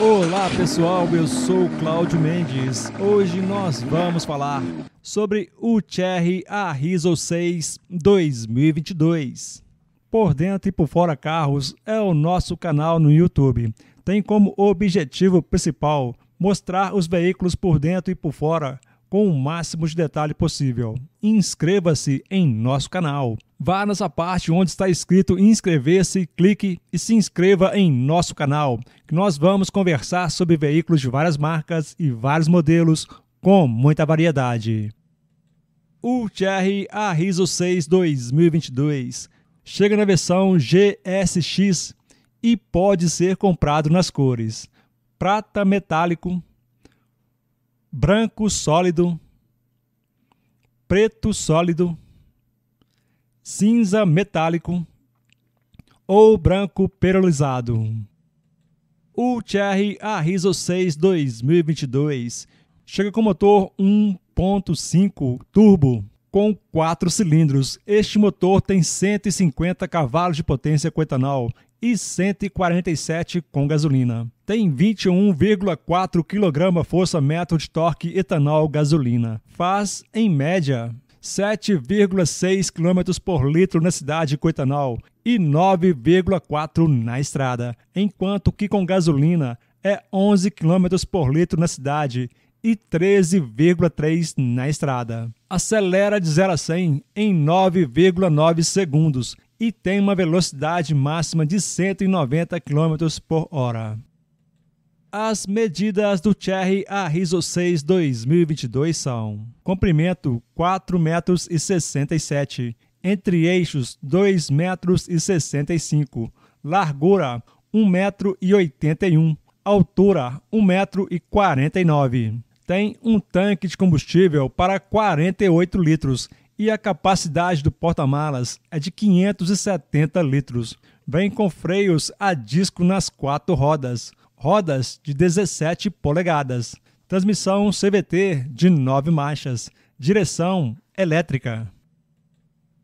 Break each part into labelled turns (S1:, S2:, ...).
S1: Olá pessoal, eu sou Cláudio Mendes. Hoje nós vamos falar sobre o Cherry Rizzo 6 2022. Por dentro e por fora carros é o nosso canal no YouTube. Tem como objetivo principal mostrar os veículos por dentro e por fora com o máximo de detalhe possível. Inscreva-se em nosso canal. Vá nessa parte onde está escrito inscrever-se, clique e se inscreva em nosso canal, que nós vamos conversar sobre veículos de várias marcas e vários modelos com muita variedade. O TR Arriso 6 2022 chega na versão GSX e pode ser comprado nas cores prata metálico, branco sólido, preto sólido, cinza metálico ou branco perolizado. O TR Arriso 6 2022 chega com motor 1.5 turbo com 4 cilindros. Este motor tem 150 cavalos de potência com etanol e 147 com gasolina. Tem 21,4 kg força-metro de torque etanol-gasolina. Faz, em média, 7,6 km por litro na cidade com etanol e 9,4 na estrada, enquanto que com gasolina é 11 km por litro na cidade e 13,3 na estrada. Acelera de 0 a 100 em 9,9 segundos e tem uma velocidade máxima de 190 km por hora. As medidas do Cherry Arriso 6 2022 são: comprimento 4,67 metros, entre eixos 2,65 metros, largura 1,81 metro, altura 1,49 metro. Tem um tanque de combustível para 48 litros e a capacidade do porta-malas é de 570 litros. Vem com freios a disco nas quatro rodas, rodas de 17 polegadas, transmissão CVT de 9 marchas, direção elétrica.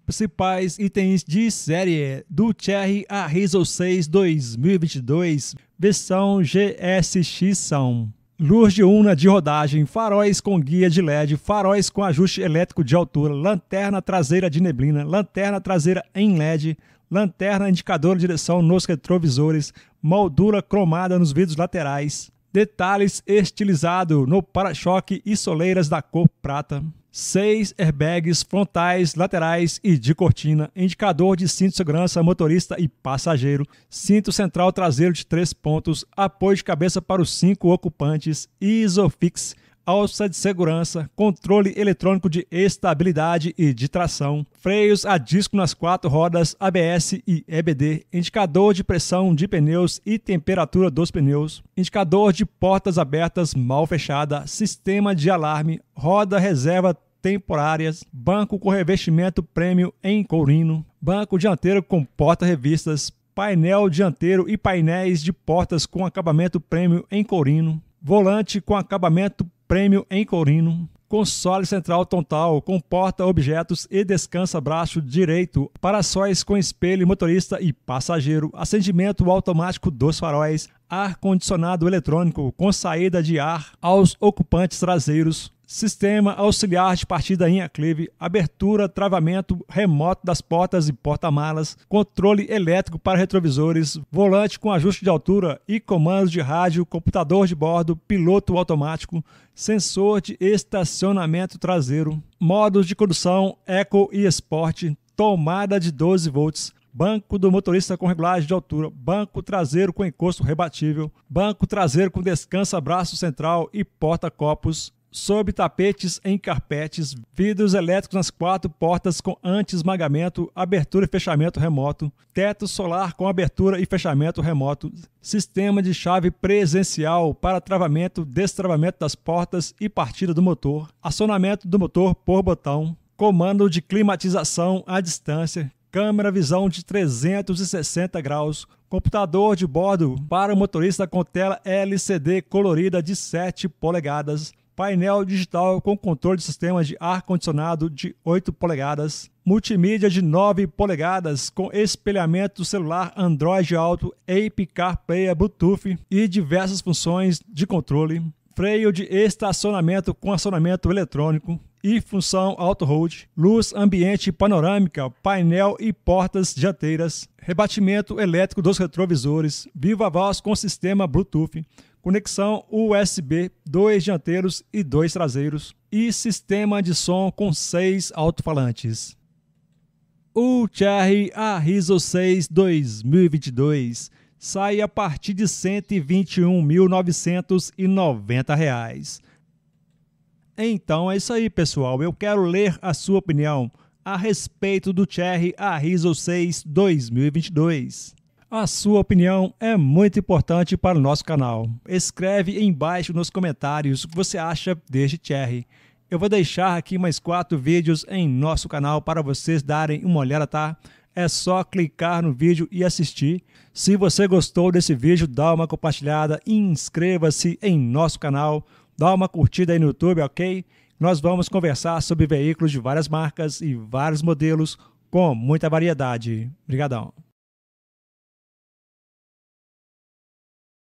S1: Principais itens de série é do Cherry Arriso 6 2022, versão GSX são luz de diurna de rodagem, faróis com guia de LED, faróis com ajuste elétrico de altura, lanterna traseira de neblina, lanterna traseira em LED, lanterna indicador de direção nos retrovisores, moldura cromada nos vidros laterais, detalhes estilizado no para-choque e soleiras da cor prata seis airbags frontais, laterais e de cortina, indicador de cinto de segurança motorista e passageiro, cinto central traseiro de três pontos, apoio de cabeça para os cinco ocupantes, Isofix, alça de segurança, controle eletrônico de estabilidade e de tração, freios a disco nas quatro rodas, ABS e EBD, indicador de pressão de pneus e temperatura dos pneus, indicador de portas abertas mal fechada, sistema de alarme, roda reserva temporárias, banco com revestimento prêmio em courino, banco dianteiro com porta-revistas, painel dianteiro e painéis de portas com acabamento prêmio em courino, volante com acabamento prêmio em courino, console central total com porta-objetos e descansa-braço direito, para sóis com espelho motorista e passageiro, acendimento automático dos faróis, ar-condicionado eletrônico com saída de ar aos ocupantes traseiros, sistema auxiliar de partida em aclive, abertura, travamento remoto das portas e porta-malas, controle elétrico para retrovisores, volante com ajuste de altura e comandos de rádio, computador de bordo, piloto automático, sensor de estacionamento traseiro, modos de condução Eco e Sport, tomada de 12 volts, banco do motorista com regulagem de altura, banco traseiro com encosto rebatível, banco traseiro com descansa braço central e porta-copos, sob tapetes em carpetes, vidros elétricos nas quatro portas com anti-esmagamento, abertura e fechamento remoto, teto solar com abertura e fechamento remoto, sistema de chave presencial para travamento, destravamento das portas e partida do motor, acionamento do motor por botão, comando de climatização à distância, câmera visão de 360 graus, computador de bordo para o motorista com tela LCD colorida de 7 polegadas, painel digital com controle de sistema de ar-condicionado de 8 polegadas, multimídia de 9 polegadas com espelhamento celular Android Auto, Ape CarPlay, Bluetooth e diversas funções de controle, freio de estacionamento com acionamento eletrônico, e função auto hold, luz ambiente panorâmica, painel e portas dianteiras, rebatimento elétrico dos retrovisores, viva voz com sistema Bluetooth, conexão USB, dois dianteiros e dois traseiros e sistema de som com seis alto-falantes. O Cherry Arriso 6 2022 sai a partir de R$ 121.990. Então é isso aí, pessoal. Eu quero ler a sua opinião a respeito do Cherry Arriso 6 2022. A sua opinião é muito importante para o nosso canal. Escreve embaixo nos comentários o que você acha deste Cherry. Eu vou deixar aqui mais quatro vídeos em nosso canal para vocês darem uma olhada, tá? É só clicar no vídeo e assistir. Se você gostou desse vídeo, dá uma compartilhada, inscreva-se em nosso canal Dá uma curtida aí no YouTube, ok? Nós vamos conversar sobre veículos de várias marcas e vários modelos com muita variedade. Obrigadão.